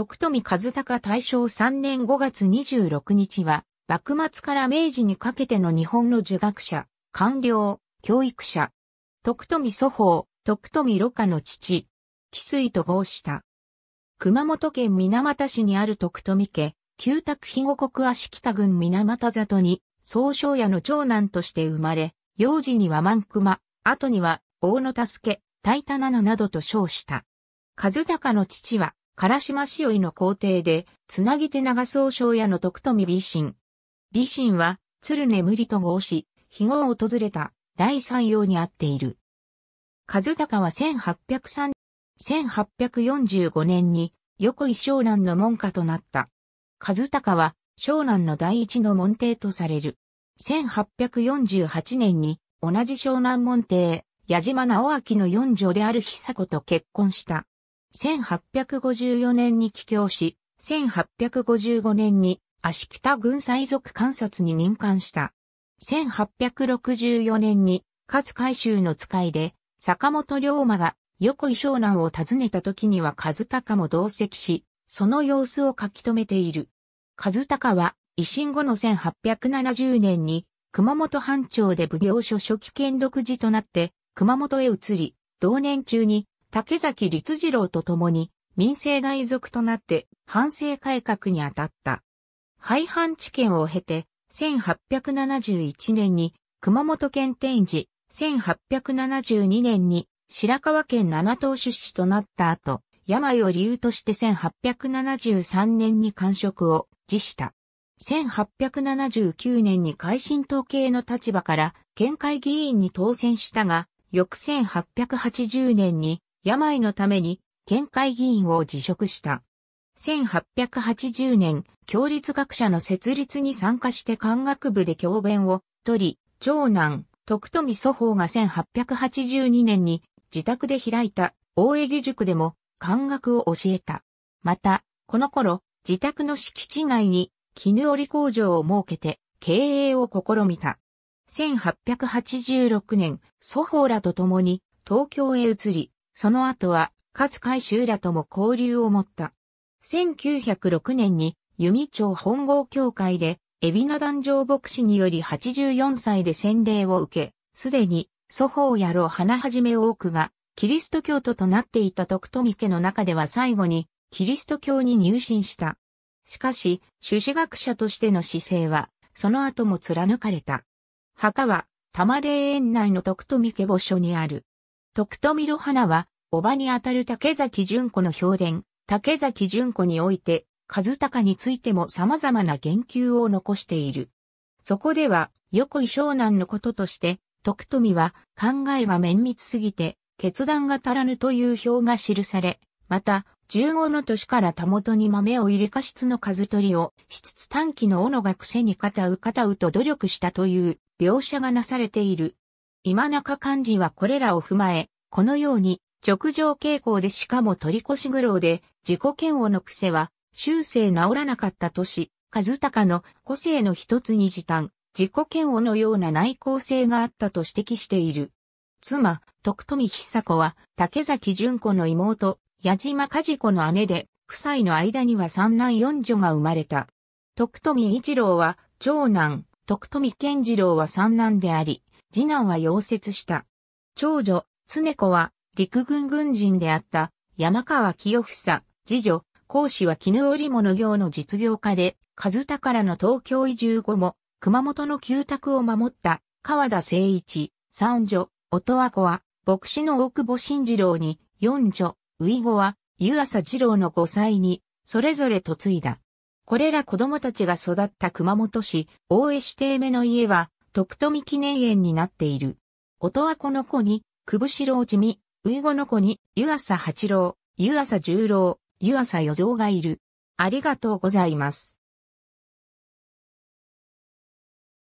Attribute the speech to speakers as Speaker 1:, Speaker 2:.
Speaker 1: 徳富和孝大正3年5月26日は、幕末から明治にかけての日本の儒学者、官僚、教育者。徳富祖法、徳富ろ家の父、紀水と合した。熊本県水俣市にある徳富家、旧宅肥後国足北郡水俣里に、総称屋の長男として生まれ、幼児には万熊、後には大野助、大田七などと称した。和高の父は、唐島しおの皇帝で、つなぎ手長総省屋の徳富美信。美信は、鶴眠りと合し、日後を訪れた、第三様にあっている。和高は1803、1845年に、横井湘南の門下となった。和高は、湘南の第一の門弟とされる。1848年に、同じ湘南門弟、矢島直明の四女である久子と結婚した。1854年に帰郷し、1855年に足北軍最属観察に任官した。1864年に、勝海舟の使いで、坂本龍馬が横井湘南を訪ねた時には和鷹も同席し、その様子を書き留めている。和鷹は、維新後の1870年に、熊本藩庁で奉行所初期権独自となって、熊本へ移り、同年中に竹崎律次郎と共に民政大族となって反政改革に当たった。廃藩置県を経て、1871年に熊本県天寺、1872年に白川県七島出資となった後、病を理由として1873年に官職を辞した。1879年に改新統計の立場から県会議員に当選したが、翌1880年に病のために県会議員を辞職した。1880年、教立学者の設立に参加して漢学部で教鞭を取り、長男、徳富祖法が1882年に自宅で開いた大江義塾でも漢学を教えた。また、この頃、自宅の敷地内に絹織工場を設けて経営を試みた。1886年、祖法らと共に東京へ移り、その後は、勝海舟らとも交流を持った。1906年に弓町本郷協会で、海老名壇上牧師により84歳で洗礼を受け、すでに、祖法野郎花はじめ多くが、キリスト教徒となっていた徳富家の中では最後に、キリスト教に入信した。しかし、朱子学者としての姿勢は、その後も貫かれた。墓は、玉霊園内の徳富家墓所にある。徳富の花は、叔母にあたる竹崎淳子の評伝、竹崎淳子において、和孝についても様々な言及を残している。そこでは、横井湘南のこととして、徳富は考えが綿密すぎて、決断が足らぬという表が記され、また、十五の年からたもとに豆を入れ過失の数取りを、しつつ短期の斧が癖に片う片うと努力したという描写がなされている。今中漢字はこれらを踏まえ、このように直上傾向でしかも取り越し苦労で、自己嫌悪の癖は、修正治らなかった都市、和隆の個性の一つに時短、自己嫌悪のような内向性があったと指摘している。妻、徳富久子は、竹崎純子の妹、矢島和子の姉で、夫妻の間には三男四女が生まれた。徳富一郎は、長男、徳富健次郎は三男であり、次男は溶接した。長女、常子は、陸軍軍人であった山川清房、次女、講師は絹織物業の実業家で、和らの東京移住後も、熊本の旧宅を守った川田誠一、三女、音羽子は、牧師の大久保慎次郎に、四女、ウ子は、湯浅次郎の5歳に、それぞれ嫁いだ。これら子供たちが育った熊本市、大江指定目の家は、徳富記念園になっている。音羽子の子に、久伏郎地味、ウイゴの子に、湯浅八郎、湯浅十郎、湯浅与蔵がいる。ありがとうございます。